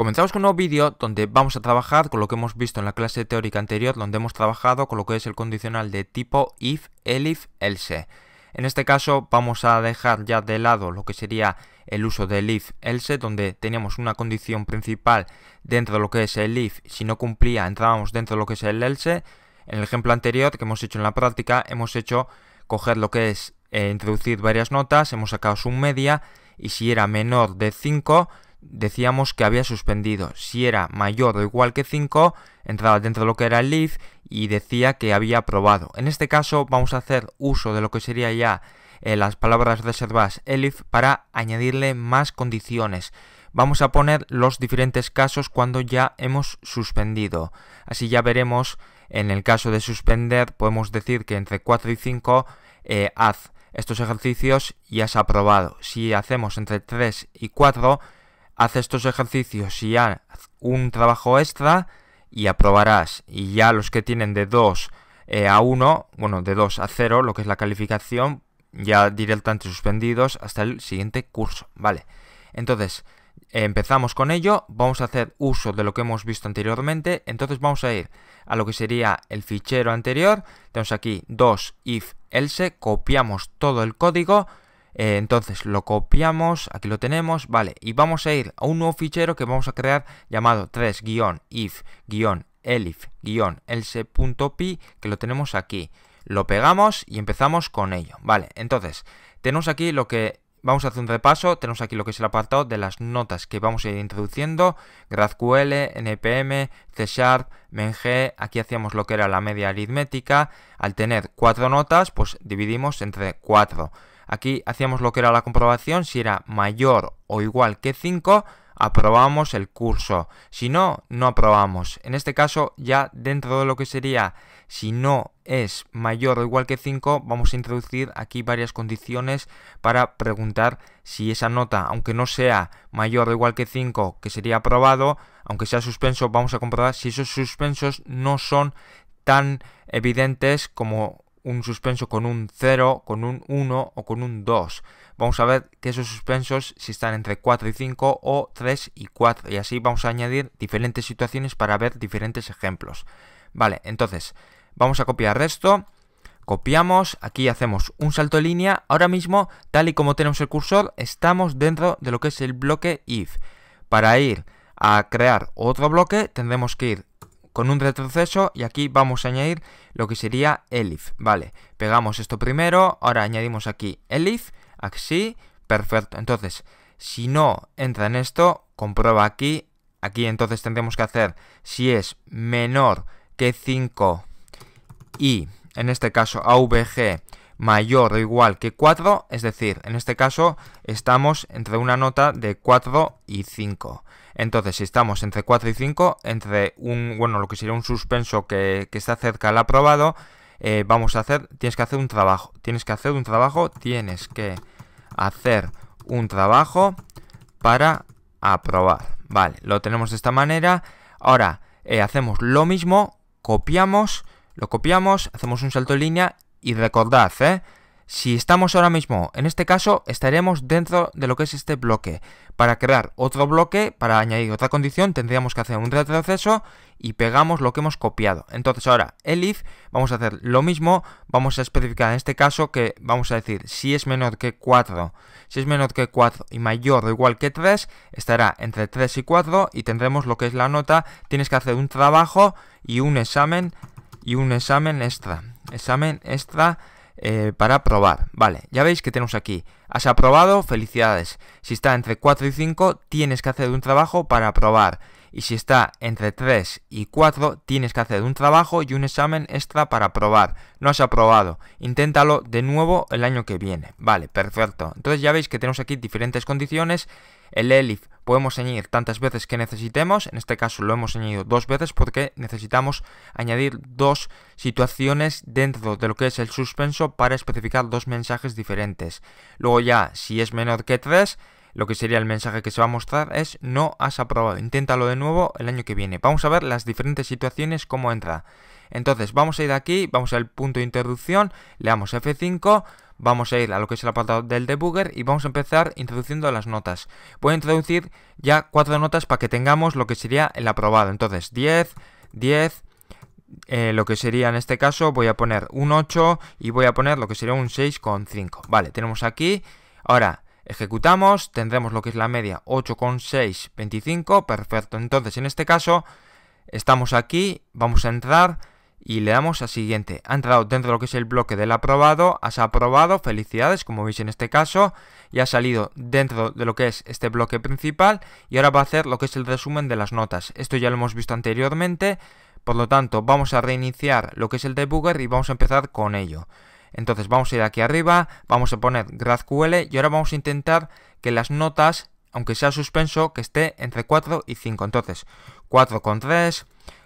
Comenzamos con un nuevo vídeo donde vamos a trabajar con lo que hemos visto en la clase teórica anterior, donde hemos trabajado con lo que es el condicional de tipo if, elif, else. En este caso vamos a dejar ya de lado lo que sería el uso del if else, donde teníamos una condición principal dentro de lo que es el if, si no cumplía entrábamos dentro de lo que es el else. En el ejemplo anterior que hemos hecho en la práctica hemos hecho coger lo que es eh, introducir varias notas, hemos sacado su media y si era menor de 5 decíamos que había suspendido. Si era mayor o igual que 5, entraba dentro de lo que era el if y decía que había aprobado. En este caso vamos a hacer uso de lo que sería ya eh, las palabras reservadas elif para añadirle más condiciones. Vamos a poner los diferentes casos cuando ya hemos suspendido. Así ya veremos, en el caso de suspender, podemos decir que entre 4 y 5 eh, haz estos ejercicios y has aprobado. Si hacemos entre 3 y 4, haz estos ejercicios y haz un trabajo extra y aprobarás. Y ya los que tienen de 2 eh, a 1, bueno, de 2 a 0, lo que es la calificación, ya directamente suspendidos hasta el siguiente curso, ¿vale? Entonces, empezamos con ello, vamos a hacer uso de lo que hemos visto anteriormente, entonces vamos a ir a lo que sería el fichero anterior, tenemos aquí 2 if else, copiamos todo el código, eh, entonces lo copiamos, aquí lo tenemos, vale, y vamos a ir a un nuevo fichero que vamos a crear llamado 3-if-elif-else.pi, que lo tenemos aquí. Lo pegamos y empezamos con ello, vale, entonces tenemos aquí lo que Vamos a hacer un repaso, tenemos aquí lo que es el apartado de las notas que vamos a ir introduciendo, GraphQL, NPM, C Sharp, aquí hacíamos lo que era la media aritmética, al tener cuatro notas, pues dividimos entre cuatro. Aquí hacíamos lo que era la comprobación, si era mayor o igual que 5, aprobamos el curso. Si no, no aprobamos. En este caso, ya dentro de lo que sería, si no es mayor o igual que 5, vamos a introducir aquí varias condiciones para preguntar si esa nota, aunque no sea mayor o igual que 5, que sería aprobado, aunque sea suspenso, vamos a comprobar si esos suspensos no son tan evidentes como un suspenso con un 0, con un 1 o con un 2. Vamos a ver que esos suspensos si están entre 4 y 5 o 3 y 4. Y así vamos a añadir diferentes situaciones para ver diferentes ejemplos. Vale, entonces vamos a copiar esto. Copiamos, aquí hacemos un salto de línea. Ahora mismo, tal y como tenemos el cursor, estamos dentro de lo que es el bloque if. Para ir a crear otro bloque tendremos que ir con un retroceso y aquí vamos a añadir lo que sería elif, ¿vale? Pegamos esto primero, ahora añadimos aquí elif, así, perfecto. Entonces, si no entra en esto, comprueba aquí, aquí entonces tendremos que hacer si es menor que 5 y en este caso AVG mayor o igual que 4, es decir, en este caso estamos entre una nota de 4 y 5. Entonces, si estamos entre 4 y 5, entre un, bueno, lo que sería un suspenso que, está cerca al aprobado, eh, vamos a hacer, tienes que hacer un trabajo, tienes que hacer un trabajo, tienes que hacer un trabajo para aprobar. Vale, lo tenemos de esta manera. Ahora, eh, hacemos lo mismo, copiamos, lo copiamos, hacemos un salto de línea y recordad, ¿eh? Si estamos ahora mismo, en este caso, estaremos dentro de lo que es este bloque. Para crear otro bloque, para añadir otra condición, tendríamos que hacer un retroceso y pegamos lo que hemos copiado. Entonces ahora, el vamos a hacer lo mismo, vamos a especificar en este caso que vamos a decir si es menor que 4, si es menor que 4 y mayor o igual que 3, estará entre 3 y 4 y tendremos lo que es la nota, tienes que hacer un trabajo y un examen y un examen extra examen extra eh, para aprobar. Vale, ya veis que tenemos aquí. Has aprobado, felicidades. Si está entre 4 y 5, tienes que hacer un trabajo para aprobar. Y si está entre 3 y 4, tienes que hacer un trabajo y un examen extra para aprobar. No has aprobado. Inténtalo de nuevo el año que viene. Vale, perfecto. Entonces ya veis que tenemos aquí diferentes condiciones el ELIF podemos añadir tantas veces que necesitemos, en este caso lo hemos añadido dos veces porque necesitamos añadir dos situaciones dentro de lo que es el suspenso para especificar dos mensajes diferentes. Luego ya, si es menor que 3, lo que sería el mensaje que se va a mostrar es no has aprobado, inténtalo de nuevo el año que viene. Vamos a ver las diferentes situaciones cómo entra. Entonces vamos a ir aquí, vamos al punto de interrupción, le damos F5, vamos a ir a lo que es el apartado del debugger y vamos a empezar introduciendo las notas. Voy a introducir ya cuatro notas para que tengamos lo que sería el aprobado. Entonces 10, 10, eh, lo que sería en este caso voy a poner un 8 y voy a poner lo que sería un 6,5. Vale, tenemos aquí. Ahora, Ejecutamos, tendremos lo que es la media 8,625, perfecto. Entonces, en este caso, estamos aquí, vamos a entrar y le damos a siguiente. Ha entrado dentro de lo que es el bloque del aprobado, has aprobado, felicidades, como veis en este caso, y ha salido dentro de lo que es este bloque principal y ahora va a hacer lo que es el resumen de las notas. Esto ya lo hemos visto anteriormente, por lo tanto vamos a reiniciar lo que es el debugger y vamos a empezar con ello. Entonces vamos a ir aquí arriba, vamos a poner GraphQL y ahora vamos a intentar que las notas, aunque sea suspenso, que esté entre 4 y 5. Entonces, 4,3,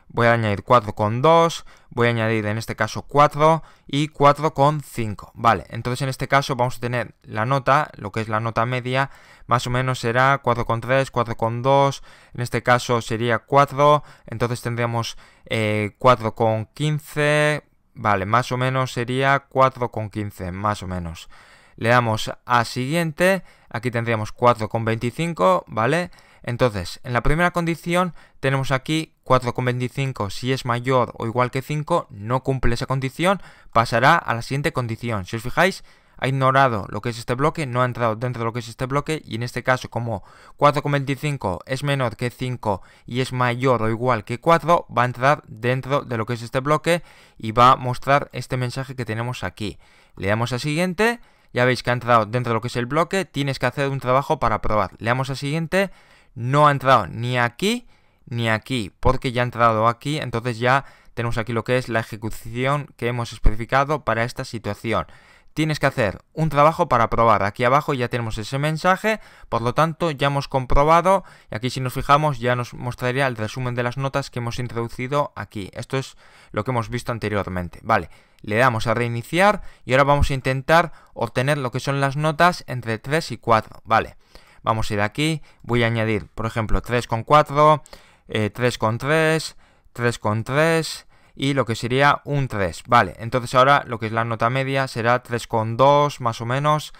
voy a añadir 4,2, voy a añadir en este caso 4 y 4,5. Vale, entonces en este caso vamos a tener la nota, lo que es la nota media, más o menos será 4,3, 4,2, en este caso sería 4, entonces tendríamos eh, 4,15, Vale, más o menos sería 4,15, más o menos. Le damos a siguiente, aquí tendríamos 4,25, ¿vale? Entonces, en la primera condición tenemos aquí 4,25, si es mayor o igual que 5, no cumple esa condición, pasará a la siguiente condición. Si os fijáis, ha ignorado lo que es este bloque, no ha entrado dentro de lo que es este bloque y en este caso como 4,25 es menor que 5 y es mayor o igual que 4, va a entrar dentro de lo que es este bloque y va a mostrar este mensaje que tenemos aquí. Le damos a siguiente, ya veis que ha entrado dentro de lo que es el bloque, tienes que hacer un trabajo para probar. Le damos a siguiente, no ha entrado ni aquí ni aquí, porque ya ha entrado aquí, entonces ya tenemos aquí lo que es la ejecución que hemos especificado para esta situación tienes que hacer un trabajo para probar. Aquí abajo ya tenemos ese mensaje, por lo tanto ya hemos comprobado y aquí si nos fijamos ya nos mostraría el resumen de las notas que hemos introducido aquí. Esto es lo que hemos visto anteriormente. Vale, le damos a reiniciar y ahora vamos a intentar obtener lo que son las notas entre 3 y 4. Vale, vamos a ir aquí, voy a añadir por ejemplo con 3,4, eh, con 3,3 y lo que sería un 3. Vale, entonces ahora lo que es la nota media será 3,2 más o menos.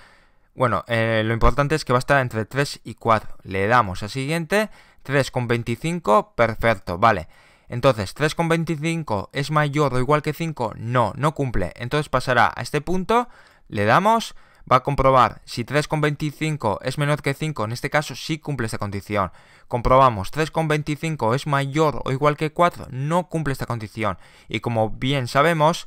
Bueno, eh, lo importante es que va a estar entre 3 y 4. Le damos a siguiente, 3,25, perfecto, vale. Entonces, 3,25 es mayor o igual que 5, no, no cumple. Entonces pasará a este punto, le damos va a comprobar si 3,25 es menor que 5, en este caso sí cumple esta condición. Comprobamos 3,25 es mayor o igual que 4, no cumple esta condición. Y como bien sabemos,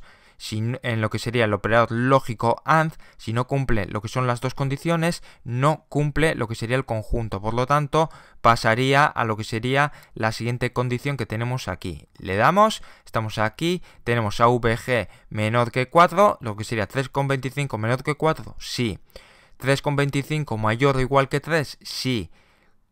en lo que sería el operador lógico AND, si no cumple lo que son las dos condiciones, no cumple lo que sería el conjunto. Por lo tanto, pasaría a lo que sería la siguiente condición que tenemos aquí. Le damos, estamos aquí, tenemos AVG menor que 4, lo que sería 3,25 menor que 4, sí. 3,25 mayor o igual que 3, sí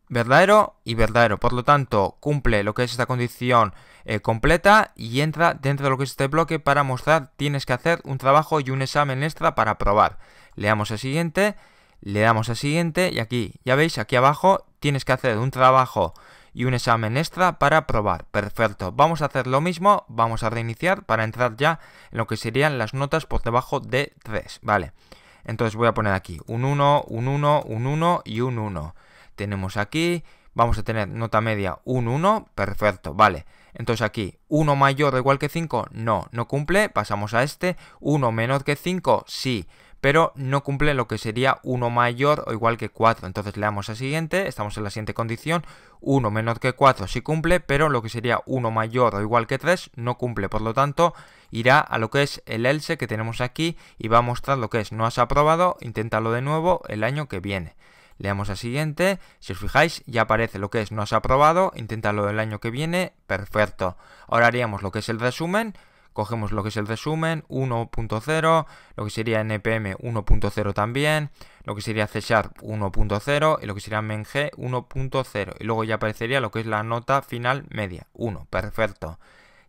verdadero y verdadero. Por lo tanto, cumple lo que es esta condición eh, completa y entra dentro de lo que es este bloque para mostrar tienes que hacer un trabajo y un examen extra para probar. Le damos a siguiente, le damos a siguiente y aquí, ya veis, aquí abajo tienes que hacer un trabajo y un examen extra para probar. Perfecto, vamos a hacer lo mismo, vamos a reiniciar para entrar ya en lo que serían las notas por debajo de 3, ¿vale? Entonces voy a poner aquí un 1, un 1, un 1 y un 1 tenemos aquí, vamos a tener nota media un 1, perfecto, vale. Entonces aquí, 1 mayor o igual que 5, no, no cumple, pasamos a este, 1 menor que 5, sí, pero no cumple lo que sería 1 mayor o igual que 4. Entonces le damos a siguiente, estamos en la siguiente condición, 1 menor que 4 sí cumple, pero lo que sería 1 mayor o igual que 3 no cumple, por lo tanto irá a lo que es el else que tenemos aquí y va a mostrar lo que es no has aprobado, inténtalo de nuevo el año que viene. Leamos a siguiente. Si os fijáis, ya aparece lo que es no ha aprobado. Inténtalo el año que viene. Perfecto. Ahora haríamos lo que es el resumen. Cogemos lo que es el resumen 1.0, lo que sería NPM 1.0 también, lo que sería C 1.0 y lo que sería MENG 1.0. Y luego ya aparecería lo que es la nota final media 1. Perfecto.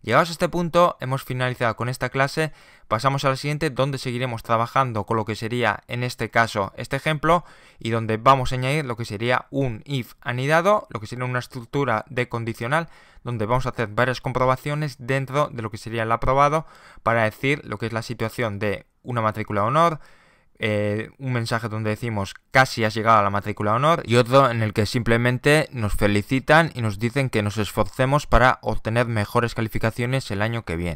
Llegados a este punto, hemos finalizado con esta clase, pasamos a la siguiente donde seguiremos trabajando con lo que sería, en este caso, este ejemplo y donde vamos a añadir lo que sería un if anidado, lo que sería una estructura de condicional, donde vamos a hacer varias comprobaciones dentro de lo que sería el aprobado para decir lo que es la situación de una matrícula de honor, eh, un mensaje donde decimos casi has llegado a la matrícula de honor y otro en el que simplemente nos felicitan y nos dicen que nos esforcemos para obtener mejores calificaciones el año que viene.